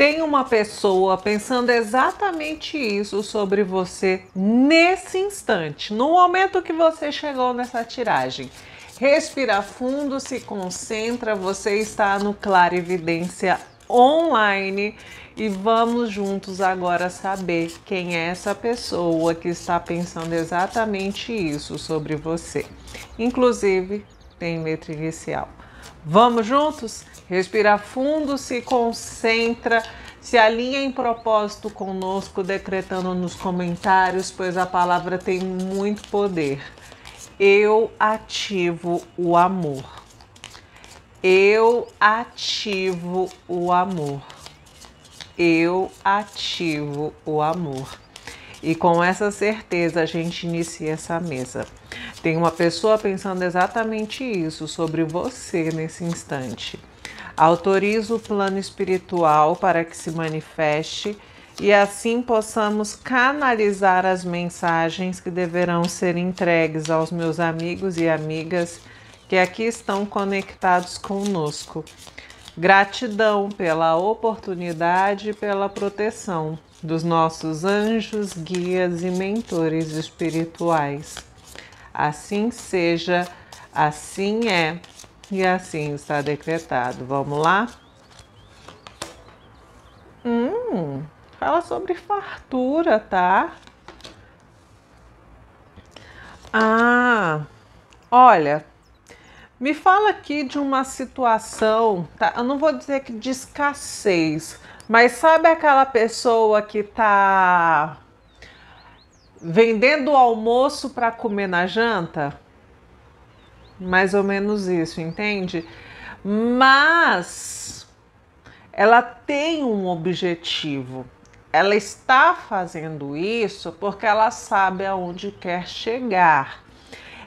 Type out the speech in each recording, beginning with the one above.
tem uma pessoa pensando exatamente isso sobre você nesse instante, no momento que você chegou nessa tiragem. Respira fundo, se concentra, você está no Clarividência Online e vamos juntos agora saber quem é essa pessoa que está pensando exatamente isso sobre você. Inclusive, tem letra inicial. Vamos juntos? Respira fundo, se concentra, se alinha em propósito conosco, decretando nos comentários, pois a palavra tem muito poder. Eu ativo o amor. Eu ativo o amor. Eu ativo o amor. E com essa certeza a gente inicia essa mesa. Tem uma pessoa pensando exatamente isso sobre você nesse instante. Autorizo o plano espiritual para que se manifeste e assim possamos canalizar as mensagens que deverão ser entregues aos meus amigos e amigas que aqui estão conectados conosco. Gratidão pela oportunidade e pela proteção dos nossos anjos, guias e mentores espirituais. Assim seja, assim é e assim está decretado. Vamos lá? Hum, fala sobre fartura, tá? Ah, olha, me fala aqui de uma situação, tá? Eu não vou dizer que de escassez, mas sabe aquela pessoa que tá vendendo o almoço para comer na janta. Mais ou menos isso, entende? Mas ela tem um objetivo. Ela está fazendo isso porque ela sabe aonde quer chegar.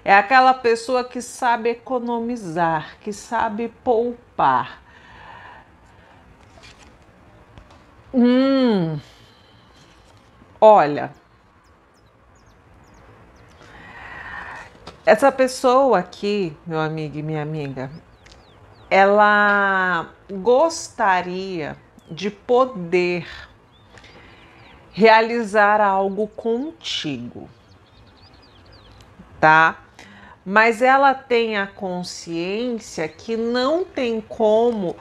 É aquela pessoa que sabe economizar, que sabe poupar. Hum. Olha, Essa pessoa aqui, meu amigo e minha amiga, ela gostaria de poder realizar algo contigo, tá? Mas ela tem a consciência que não tem como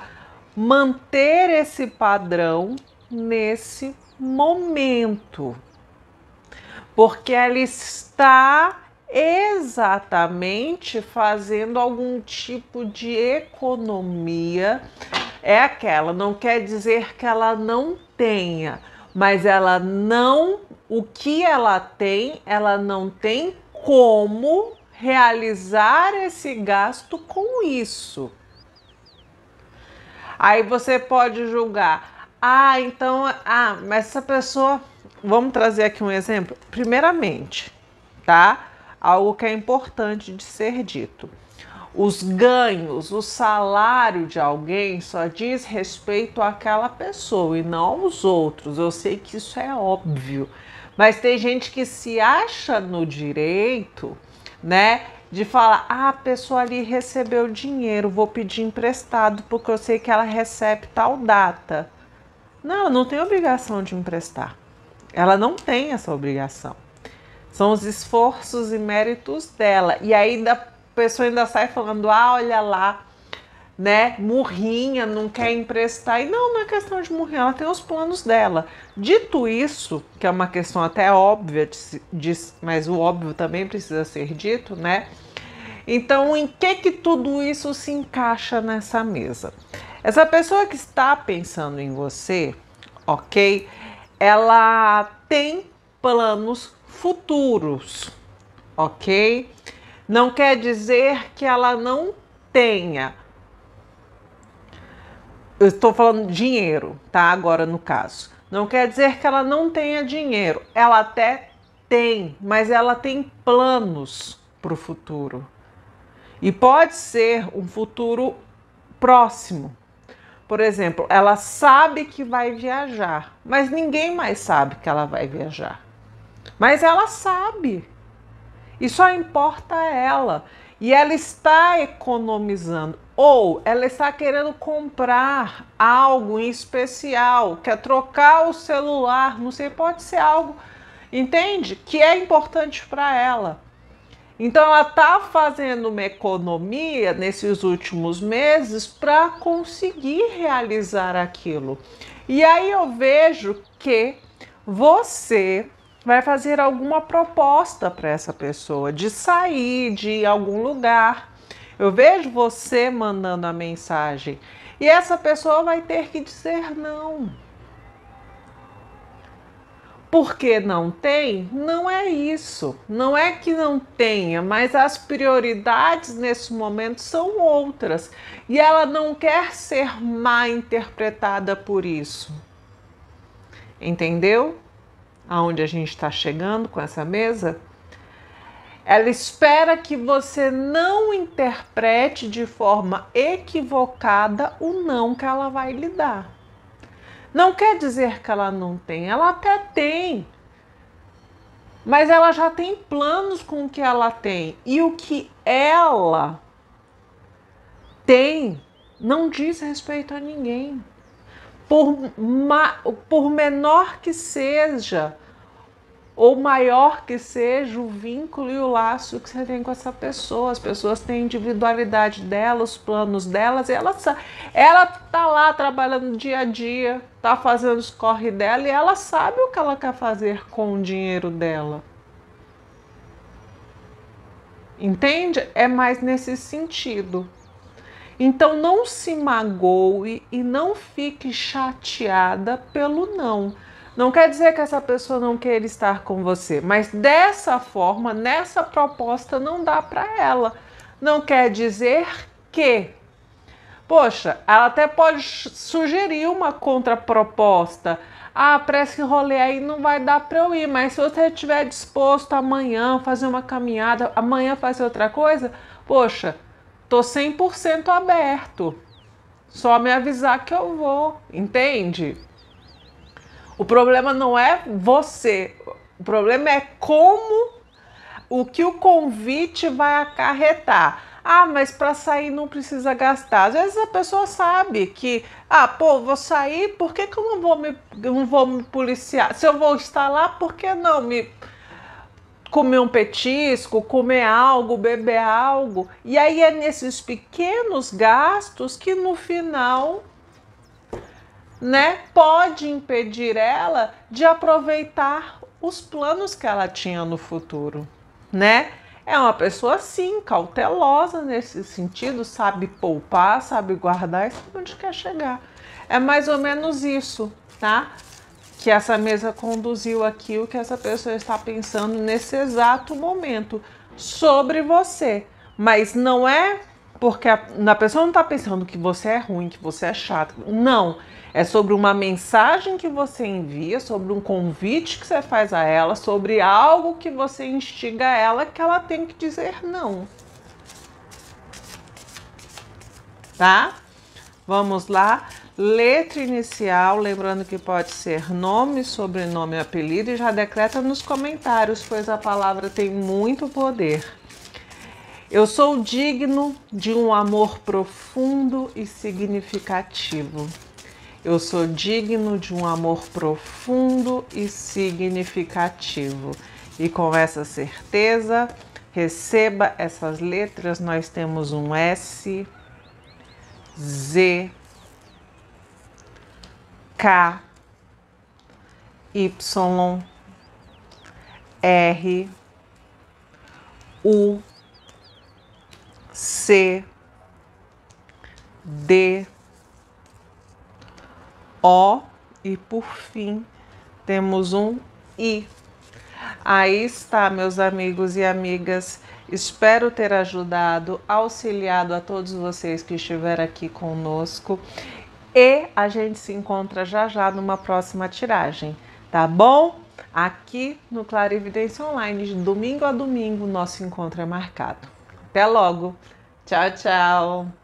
manter esse padrão nesse momento, porque ela está exatamente fazendo algum tipo de economia. É aquela, não quer dizer que ela não tenha, mas ela não, o que ela tem, ela não tem como realizar esse gasto com isso. Aí você pode julgar, ah, então, ah, mas essa pessoa, vamos trazer aqui um exemplo. Primeiramente, tá? algo que é importante de ser dito. Os ganhos, o salário de alguém só diz respeito àquela pessoa e não aos outros. Eu sei que isso é óbvio, mas tem gente que se acha no direito, né, de falar: ah, a pessoa ali recebeu dinheiro, vou pedir emprestado porque eu sei que ela recebe tal data. Não, ela não tem obrigação de emprestar. Ela não tem essa obrigação. São os esforços e méritos dela. E aí a pessoa ainda sai falando: ah, olha lá, né? Murrinha, não quer emprestar. E não, não é questão de murrinha, ela tem os planos dela. Dito isso, que é uma questão até óbvia, mas o óbvio também precisa ser dito, né? Então, em que que tudo isso se encaixa nessa mesa? Essa pessoa que está pensando em você, ok? Ela tem planos futuros, ok? Não quer dizer que ela não tenha. Eu estou falando dinheiro, tá? Agora no caso. Não quer dizer que ela não tenha dinheiro. Ela até tem, mas ela tem planos para o futuro. E pode ser um futuro próximo. Por exemplo, ela sabe que vai viajar, mas ninguém mais sabe que ela vai viajar. Mas ela sabe. E só importa ela. E ela está economizando. Ou ela está querendo comprar algo em especial, quer trocar o celular, não sei, pode ser algo, entende? Que é importante para ela. Então ela está fazendo uma economia nesses últimos meses para conseguir realizar aquilo. E aí eu vejo que você vai fazer alguma proposta para essa pessoa de sair de algum lugar. Eu vejo você mandando a mensagem e essa pessoa vai ter que dizer não. Porque não tem? Não é isso. Não é que não tenha, mas as prioridades nesse momento são outras. E ela não quer ser mal interpretada por isso. Entendeu? aonde a gente está chegando com essa mesa, ela espera que você não interprete de forma equivocada o não que ela vai lhe dar. Não quer dizer que ela não tem, ela até tem. Mas ela já tem planos com o que ela tem. E o que ela tem não diz respeito a ninguém por, ma, por menor que seja, ou maior que seja o vínculo e o laço que você tem com essa pessoa. As pessoas têm individualidade delas, os planos delas, e ela, ela tá lá trabalhando dia a dia, tá fazendo os corre dela e ela sabe o que ela quer fazer com o dinheiro dela. Entende? É mais nesse sentido. Então não se magoe e não fique chateada pelo não. Não quer dizer que essa pessoa não queira estar com você, mas dessa forma, nessa proposta, não dá para ela. Não quer dizer que. Poxa, ela até pode sugerir uma contraproposta. Ah, parece que rolê aí não vai dar para eu ir, mas se você estiver disposto amanhã fazer uma caminhada, amanhã fazer outra coisa, poxa, Tô 100% aberto. Só me avisar que eu vou, entende? O problema não é você, o problema é como o que o convite vai acarretar. Ah, mas para sair não precisa gastar. Às vezes a pessoa sabe que, ah, pô, vou sair, por que, que eu não vou, me, não vou me policiar? Se eu vou estar lá, por que não me comer um petisco, comer algo, beber algo. E aí é nesses pequenos gastos que no final, né, pode impedir ela de aproveitar os planos que ela tinha no futuro, né? É uma pessoa sim, cautelosa nesse sentido, sabe poupar, sabe guardar sabe é onde quer chegar. É mais ou menos isso, tá? que essa mesa conduziu aqui, o que essa pessoa está pensando nesse exato momento sobre você. Mas não é porque a, a pessoa não está pensando que você é ruim, que você é chato. Não. É sobre uma mensagem que você envia, sobre um convite que você faz a ela, sobre algo que você instiga a ela que ela tem que dizer não. Tá? Vamos lá letra inicial, lembrando que pode ser nome, sobrenome, apelido, e já decreta nos comentários, pois a palavra tem muito poder. Eu sou digno de um amor profundo e significativo. Eu sou digno de um amor profundo e significativo. E com essa certeza, receba essas letras. Nós temos um S, Z, K, Y, R, U, C, D, O e por fim temos um I. Aí está, meus amigos e amigas. Espero ter ajudado, auxiliado a todos vocês que estiveram aqui conosco e a gente se encontra já já numa próxima tiragem, tá bom? Aqui no Clarividência Online, de domingo a domingo, nosso encontro é marcado. Até logo! Tchau, tchau!